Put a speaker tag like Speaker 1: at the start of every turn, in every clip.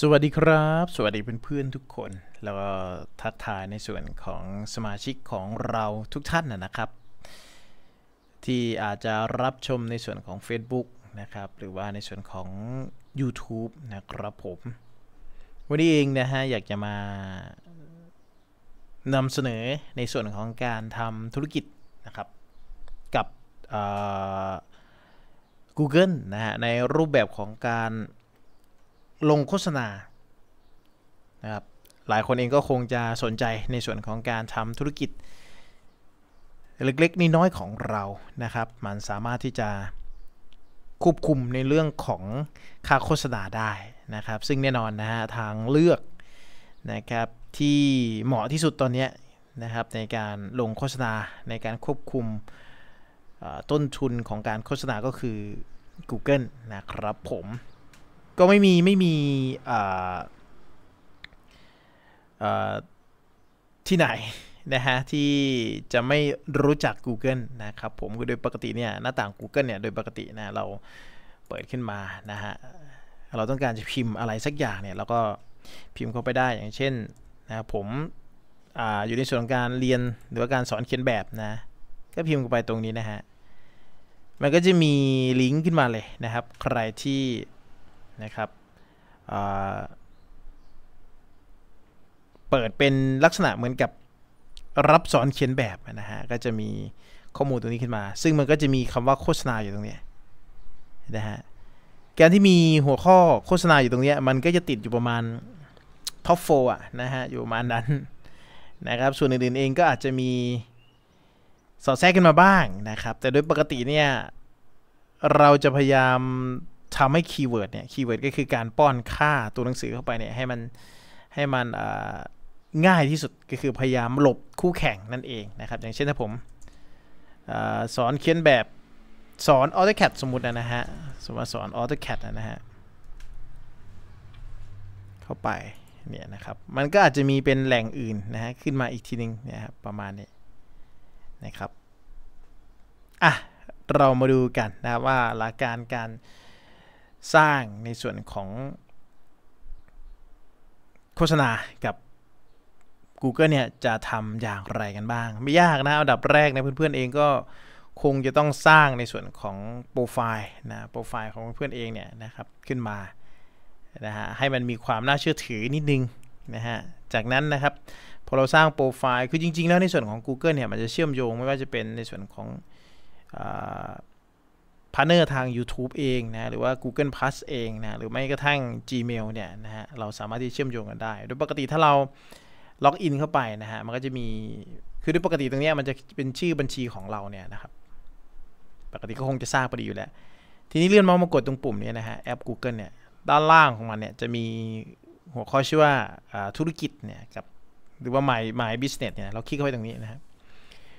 Speaker 1: สวัสดีครับ สวัสดีเพื่อนๆทุกคน แล้วก็ทักทายในส่วนของสมาชิกของเราทุกท่านนะครับ ที่อาจจะรับชมในส่วนของ Facebook นะครับ หรือว่าในส่วนของ YouTube นะครับผมวันนี้เองนะฮะอยากจะมานำเสนอในส่วนของการทำธุรกิจนะครับกับ Google นะฮะในรูปแบบของการลงโฆษณา นะครับ หลายคนเองก็คงจะสนใจในส่วนของการทำธุรกิจ เล็กๆน้อยๆของเรา นะครับ มันสามารถที่จะควบคุมในเรื่องของค่าโฆษณาได้นะครับ ซึ่งแน่นอนนะฮะทางเลือกนะครับที่เหมาะที่สุดตอนนี้นะครับ ในการลงโฆษณาในการควบคุมต้นทุนของการโฆษณาก็คือ Google นะครับผมก็ไม่มีไม่มีที่ไหนนะฮะที่จะไม่รู้จัก Google นะครับผมคือโดยปกติเนี่ยหน้าต่าง Google เนี่ยโดยปกตินะเราเปิดขึ้นมานะฮะเราต้องการจะพิมพ์อะไรสักอย่างเนี่ยเราก็พิมพ์เข้าไปได้อย่างเช่นนะผมออยู่ในส่วนของการเรียนหรือว่าการสอนเขียนแบบนะก็พิมพ์เข้าไปตรงนี้นะฮะมันก็จะมีลิงก์ขึ้นมาเลยนะครับ ใครที่นะครับเปิดเป็นลักษณะเหมือนกับรับ สอนเขียนแบบนะฮะ ก็จะมีข้อมูลตรงนี้ขึ้นมา ซึ่งมันก็จะมีคำว่าโฆษณาอยู่ตรงนี้นะฮะการที่มีหัวข้อโฆษณาอยู่ตรงนี้มันก็จะติดอยู่ประมาณท็อปโฟอ่ะนะฮะ อยู่ประมาณนั้นนะครับส่วนอื่นๆเองก็อาจจะมีสอดแทรกขึ้นมาบ้างนะครับ แต่โดยปกติเนี่ย เราจะพยายามทำให้คีย์เวิร์ดเนี่ย คีย์เวิร์ดก็คือการป้อนค่าตัวหนังสือเข้าไปเนี่ยให้มัน ให้มันง่ายที่สุดก็คือพยายามหลบคู่แข่งนั่นเองนะครับอย่างเช่นถ้าผมอสอนเขียนแบบสอน AutoCAD สมมตินะฮะสมมติสอน AutoCAD นะฮะเข้าไปเนี่ยนะครับมันก็อาจจะมีเป็นแหล่งอื่นนะฮะขึ้นมาอีกทีนึงนะครับประมาณนี้นะครับอ่ะเรามาดูกันนะว่าหลักการการสร้างในส่วนของโฆษณากับ Google เนี่ย จะทำอย่างไร กันบ้าง ไม่ยาก นะอันดับแรก นะ เพื่อน ๆ เองก็คงจะต้องสร้างในส่วนของโปรไฟล์นะ โปรไฟล์ของเพื่อนๆเอง เนี่ยนะครับขึ้นมา นะ ฮะ ให้มันมีความน่าเชื่อถือนิดนึง นะ ฮะ จากนั้นนะครับ พอเราสร้างโปรไฟล์คือจริง ๆ แล้วในส่วนของ Google เนี่ยมันจะเชื่อมโยงไม่ว่าจะเป็นในส่วนของาร์เนอร์ทาง YouTube เอง นะ หรือว่า Google Plus เอง นะ หรือไม่กระทั่ง Gmail เนี่ยนะฮะเราสามารถที่เชื่อมโยงกันได้โดยปกติถ้าเราล็อกอินเข้าไปนะฮะมันก็จะมี คือโดยปกติตรงนี้มันจะเป็นชื่อบัญชีของเราเนี่ยนะครับ ปกติก็คงจะสร้างพอดีอยู่แล้ว ทีนี้เลื่อนมาสมากดตรงปุ่ม นี้นะฮะแอป Google เนี่ย ด้านล่างของมันเนี่ยจะมีหัวข้อชื่อว่าธุรกิจเนี่ยกับหรือว่าหมายหม business เนี่ยเราคลิกเข้าไปตรงนี้นะครับ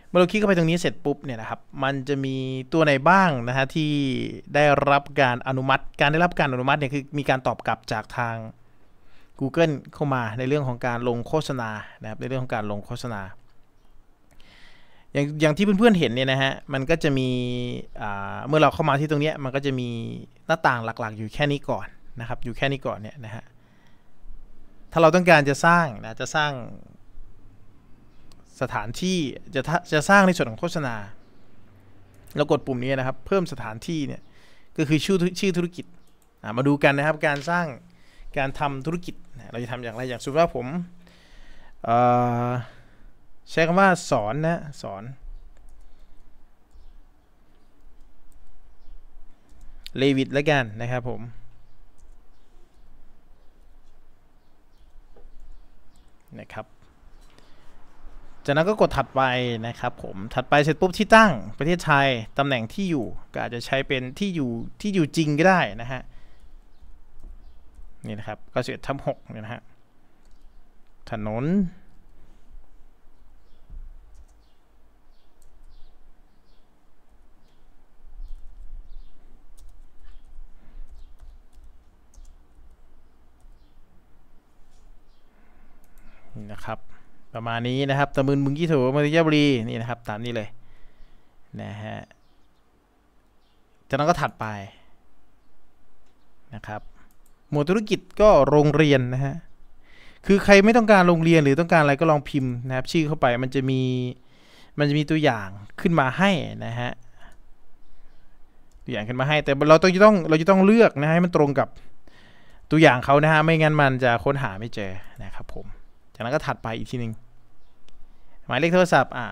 Speaker 1: เมื่อเราคลิกเข้าไป ตรงนี้เสร็จปุ๊บเนี่ยนะครับ มันจะมีตัวไหนบ้างนะฮะที่ได้รับการอนุมัติ การได้รับการอนุมัติเนี่ยคือมีการตอบกลับจากทาง Google เข้ามาในเรื่องของการลงโฆษณานะครับในเรื่องของการลงโฆษณา อย่างอย่างที่เพื่อนๆเห็นเนี่ยนะฮะมันก็จะมีเมื่อเราเข้ามาที่ตรงนี้ มันก็จะมีหน้าต่างหลักๆอยู่แค่นี้ก่อนนะครับอยู่แค่นี้ก่อนเนี่ยนะฮะถ้าเราต้องการจะสร้างนะจะสร้างสถานที่จะจะสร้างในส่วนของโฆษณาเรากดปุ่มนี้นะครับเพิ่มสถานที่เนี่ย ก็คือชื่อชื่อธุรกิจมาดูกันนะครับการสร้างการทำธุรกิจเราจะทำอย่างไรอย่างสุดว่าผม ใช้คำว่าสอนนะสอนเลวิตแล้วกันนะครับผมจากนั้นก็กดถัดไปนะครับ ผมถัดไปเสร็จปุ๊บที่ตั้ง ประเทศไทย ตำแหน่งที่อยู่ก็อาจจะใช้เป็นที่อยู่ ที่อยู่จริงก็ได้นะฮะ นี่นะครับก็เสร็จทับหกเนี่ยนะฮะ ถนนนะครับประมาณนี้นะครับตะมืนมึงยี่โถมาติยบรีนี่นะครับตามนี้เลยนะฮะจากนั้นก็ถัดไปนะครับ หมวดธุรกิจก็โรงเรียนนะฮะ คือใครไม่ต้องการโรงเรียนหรือต้องการอะไรก็ลองพิมพ์นะครับ ชื่อเข้าไปมันจะมี มันจะมีตัวอย่างขึ้นมาให้นะฮะ ตัวอย่างขึ้นมาให้ แต่เราต้องจะต้องเราจะต้องเลือกนะให้มันตรงกับตัวอย่างเขานะฮะไม่งั้นมันจะค้นหาไม่เจอนะครับผมจากนั้นก็ถัดไปอีกทีหนึ่งหมายเลขโทรศัพท์อ่า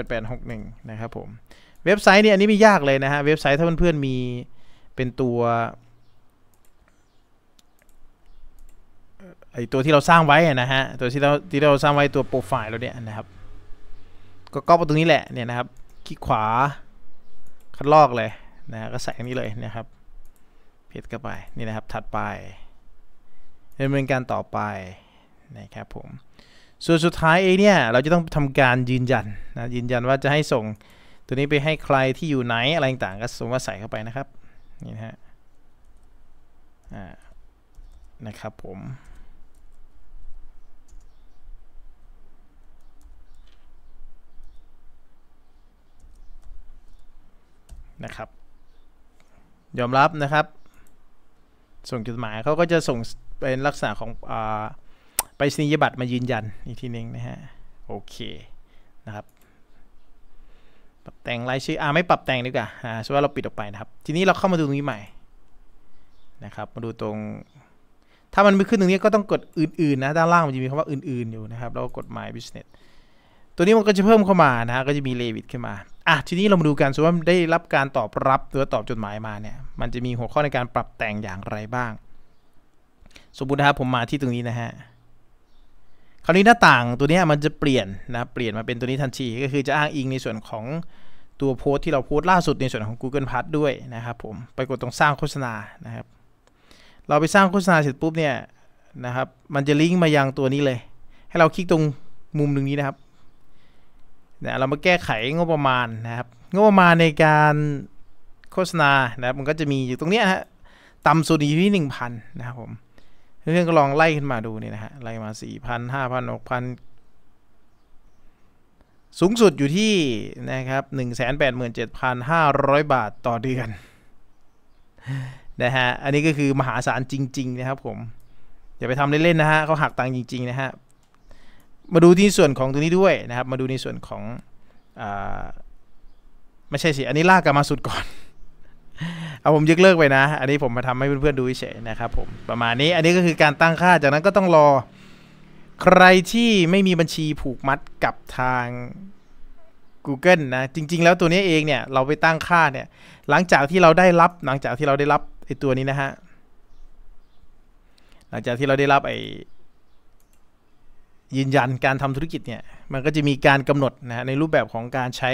Speaker 1: 0985098861นะครับผมเว็บไซต์เนี่ยอันนี้ไม่ยากเลยนะฮะ เว็บไซต์ถ้าเพื่อนๆมีเป็นตัวไอตัวที่เราสร้างไว้นะฮะตัวที่เราที่เราสร้างไว้ตัวโปรไฟล์เราเนี่ยนะครับ ก็ก๊อปตรงนี้แหละเนี่ยนะครับคลิกขวาคัดลอกเลยนะก็ใส่อันนี้เลยนะครับ เพจเข้าไปนี่นะครับ ถัดไปดำเนินการต่อไปนะครับผมส่วนสุดท้ายเองเนี่ยเราจะต้องทำการยืนยันนะยืนยันว่าจะให้ส่งตัวนี้ไปให้ใครที่อยู่ไหนอะไรต่างก็สมว่าใส่เข้าไปนะครับนี่นะฮะนะครับผม นะครับ ยอมรับนะครับ ส่งจดหมายเขาก็จะส่งเป็นลักษณะของอไปสียบัตรมายืนยันอีกทีหนึ่งนะฮะโอเคนะครับปรับแต่งรายชื่ออ่าไม่ปรับแต่งดีกว่าอ่าสมมติว่าเราปิดออกไปนะครับทีนี้เราเข้ามาดูตรงนี้ใหม่นะครับมาดูตรงถ้ามันไม่ขึ้นตรงนี้ก็ต้องกดอื่นๆนะด้านล่างมันจะมีคำว่าอื่น ๆอยู่นะครับแล้วก็กด my business ตัวนี้มันก็จะเพิ่มเข้ามานะก็จะมีเลวิตขึ้นมาอ่ะทีนี้เรามาดูกันสมมติว่าได้รับการตอบรับหรือตอบจดหมายมาเนี่ยมันจะมีหัวข้อในการปรับแต่งอย่างไรบ้างสมมตินะครับผมมาที่ตรงนี้นะฮะคราวนี้หน้าต่างตัวนี้มันจะเปลี่ยนนะเปลี่ยนมาเป็นตัวนี้ทันทีก็คือจะอ้างอิงในส่วนของตัวโพสที่เราโพสล่าสุดในส่วนของ Google p a s ด้วยนะครับ ผมไปกดตรงสร้างโฆษณานะครับ เราไปสร้างโฆษณาเสร็จปุ๊บเนี่ยนะครับ มันจะลิงก์มายังตัวนี้เลย ให้เราคลิกตรงมุมตรงนี้นะครับเนะเรามาแก้ไขงบประมาณนะครับงบประมาณในการโฆษณานะครับมันก็จะมีอยู่ตรงนี้ฮะต่ำสุดอยู่ที่หนึ่งพันนะครับผมเพื่อนๆก็ลองไล่ขึ้นมาดูนี่นะฮะไล่มาสี่พันห้าพันหกพันสูงสุดอยู่ที่นะครับหนึ่งแสนแปดหมื่นเจ็ดพันห้าร้อยบาทต่อเดือนนะฮะอันนี้ก็คือมหาศาลจริงๆนะครับผม อย่าไปทำเล่นๆนะฮะเขาหักตังค์จริงๆนะฮะมาดูที่ส่วนของตัวนี้ด้วยนะครับ มาดูในส่วนของอไม่ใช่สิ อันนี้ลากกันมาสุดก่อนเอาผมยึกเลิกไปนะ อันนี้ผมมาทำให้เพื่อนๆดูเฉยนะครับผม ประมาณนี้ อันนี้ก็คือการตั้งค่า จากนั้นก็ต้องรอ ใครที่ไม่มีบัญชีผูกมัดกับทาง Google นะ จริงๆแล้วตัวนี้เองเนี่ย เราไปตั้งค่าเนี่ย หลังจากที่เราได้รับ หลังจากที่เราได้รับไอ้ตัวนี้นะฮะ หลังจากที่เราได้รับไอ้ยืนยันการทำธุรกิจเนี่ย มันก็จะมีการกำหนดนะในรูปแบบของการใช้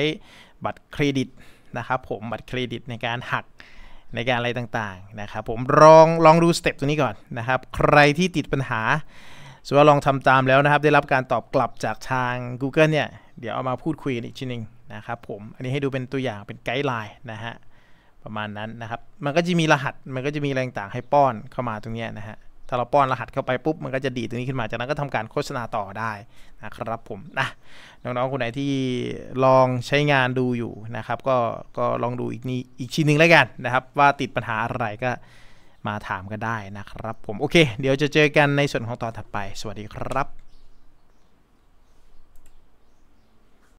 Speaker 1: บัตรเครดิตนะครับผม บัตรเครดิตในการหักในการอะไรต่างๆนะครับผมลองลองดูสเต็ปตัวนี้ก่อนนะครับใครที่ติดปัญหาส่ว่าลองทำตามแล้วนะครับ ได้รับการตอบกลับจากทาง Google เนี่ยเดี๋ยวเอามาพูดคุยอีกทีนึงนะครับผมอันนี้ให้ดูเป็นตัวอย่างเป็นไกด์ไลน์นะฮะประมาณนั้นนะครับมันก็จะมีรหัสมันก็จะมีแรงต่างให้ป้อนเข้ามาตรงนี้นะฮะถ้าเราป้อนรหัสเข้าไปปุ๊บมันก็จะดีตรงนี้ขึ้นมาจากนั้นก็ทำการโฆษณาต่อได้นะครับผมนะน้องๆคนไหนที่ลองใช้งานดูอยู่นะครับก็ก็ลองดูอีกนี้อีกชิ้นหนึ่งแล้วกันนะครับ ว่าติดปัญหาอะไรก็มาถามกันได้นะครับผมโอเคเดี๋ยวจะเจอกันในส่วนของตอนถัดไปสวัสดีครับ